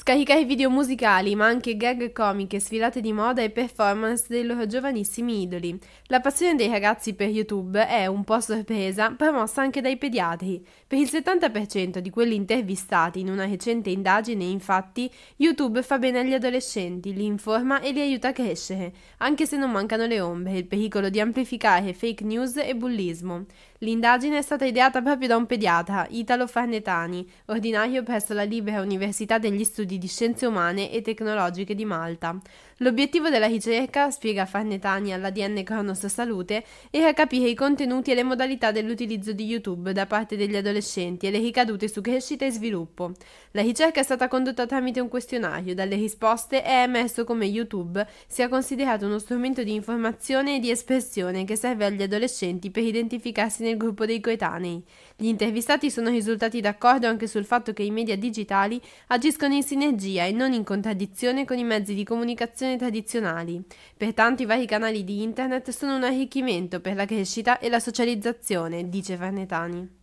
scaricare video musicali, ma anche gag comiche, sfilate di moda e performance dei loro giovanissimi idoli. La passione dei ragazzi per YouTube è, un po' sorpresa, promossa anche dai pediatri. Per il 70% di quelli intervistati in una recente indagine, infatti, YouTube fa bene agli adolescenti, li informa e li aiuta a crescere, anche se non mancano le ombre, il pericolo di amplificare fake news e bullismo. L'indagine è stata ideata proprio da un pediatra, Italo Farnetani, ordinario presso la Libera Università degli Studi di Scienze Umane e Tecnologiche di Malta. L'obiettivo della ricerca, spiega Farnetani all'ADN Cronos Salute, era capire i contenuti e le modalità dell'utilizzo di YouTube da parte degli adolescenti e le ricadute su crescita e sviluppo. La ricerca è stata condotta tramite un questionario. Dalle risposte è emesso come YouTube sia considerato uno strumento di informazione e di espressione che serve agli adolescenti per identificarsi nel gruppo dei coetanei. Gli intervistati sono risultati d'accordo anche sul fatto che i media digitali agiscono in sinistra sinergia e non in contraddizione con i mezzi di comunicazione tradizionali. Pertanto i vari canali di internet sono un arricchimento per la crescita e la socializzazione, dice Farnetani.